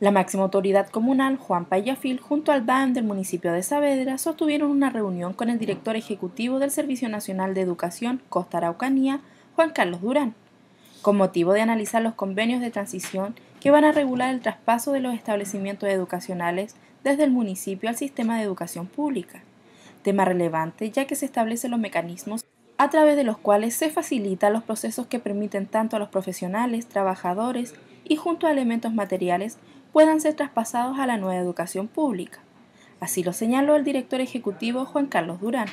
La máxima autoridad comunal, Juan Payafil, junto al BAM del municipio de Saavedra, sostuvieron una reunión con el director ejecutivo del Servicio Nacional de Educación Costa Araucanía, Juan Carlos Durán, con motivo de analizar los convenios de transición que van a regular el traspaso de los establecimientos educacionales desde el municipio al sistema de educación pública, tema relevante ya que se establecen los mecanismos a través de los cuales se facilitan los procesos que permiten tanto a los profesionales, trabajadores y junto a elementos materiales puedan ser traspasados a la nueva educación pública. Así lo señaló el director ejecutivo Juan Carlos Durán.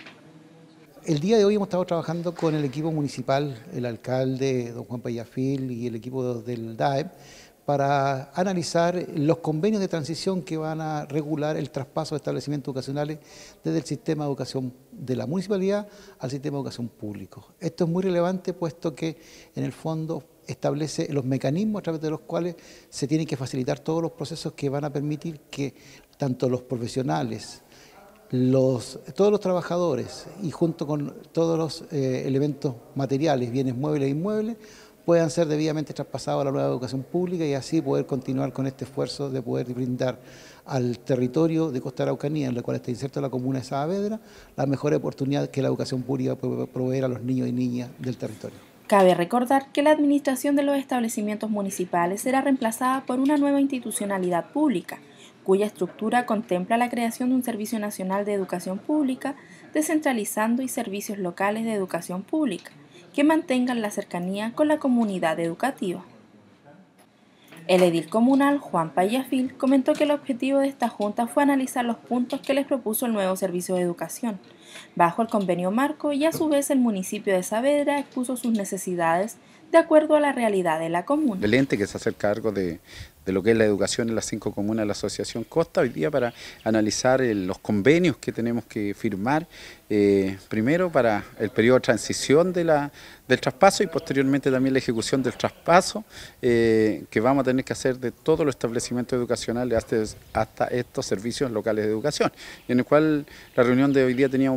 El día de hoy hemos estado trabajando con el equipo municipal, el alcalde, don Juan Payafil y el equipo del DAEP para analizar los convenios de transición que van a regular el traspaso de establecimientos educacionales desde el sistema de educación de la municipalidad al sistema de educación público. Esto es muy relevante puesto que en el fondo establece los mecanismos a través de los cuales se tienen que facilitar todos los procesos que van a permitir que tanto los profesionales, los, todos los trabajadores y junto con todos los eh, elementos materiales, bienes muebles e inmuebles, puedan ser debidamente traspasados a la nueva educación pública y así poder continuar con este esfuerzo de poder brindar al territorio de Costa Araucanía, en el cual está inserta la comuna de Saavedra, la mejor oportunidad que la educación pública puede proveer a los niños y niñas del territorio. Cabe recordar que la administración de los establecimientos municipales será reemplazada por una nueva institucionalidad pública, cuya estructura contempla la creación de un Servicio Nacional de Educación Pública, descentralizando y servicios locales de educación pública, que mantengan la cercanía con la comunidad educativa. El edil comunal Juan Payafil comentó que el objetivo de esta junta fue analizar los puntos que les propuso el nuevo servicio de educación Bajo el convenio marco y a su vez el municipio de Saavedra expuso sus necesidades de acuerdo a la realidad de la comuna. El ente que se hace cargo de, lo que es la educación en las cinco comunas de la Asociación Costa, hoy día para analizar eh, los convenios que tenemos que firmar, eh, primero para el periodo de transición de la, del traspaso y posteriormente también la ejecución del traspaso eh, que vamos a tener que hacer de todos los establecimientos educacionales hasta, hasta estos servicios locales de educación, en el cual la reunión de hoy día tenía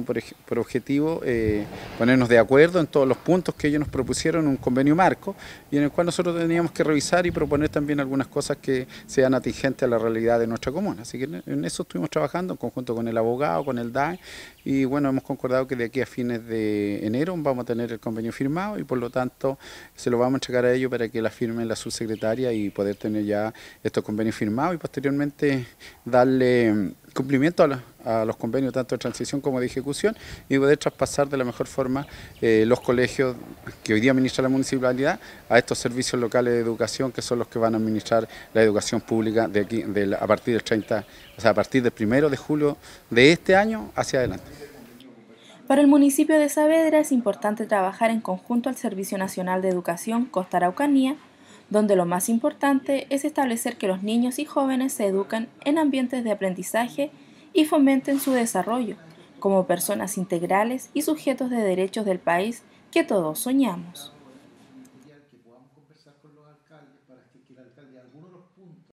por, objetivo eh, ponernos de acuerdo en todos los puntos que ellos nos propusieron, un convenio marco, y en el cual nosotros teníamos que revisar y proponer también algunas cosas que sean atingentes a la realidad de nuestra comuna. Así que en eso estuvimos trabajando en conjunto con el abogado, con el DAE, y bueno, hemos concordado que de aquí a fines de enero vamos a tener el convenio firmado y por lo tanto se lo vamos a entregar a ellos para que la firme la subsecretaria y poder tener ya estos convenios firmados y posteriormente darle cumplimiento a, los convenios tanto de transición como de ejecución y poder traspasar de la mejor forma eh, los colegios que hoy día administra la municipalidad a estos servicios locales de educación que son los que van a administrar la educación pública de aquí, a partir del 30, o sea, a partir del primero de julio de este año hacia adelante. Para el municipio de Saavedra es importante trabajar en conjunto al Servicio Nacional de Educación Costa Araucanía donde lo más importante es establecer que los niños y jóvenes se educan en ambientes de aprendizaje y fomenten su desarrollo como personas integrales y sujetos de derechos del país que todos soñamos.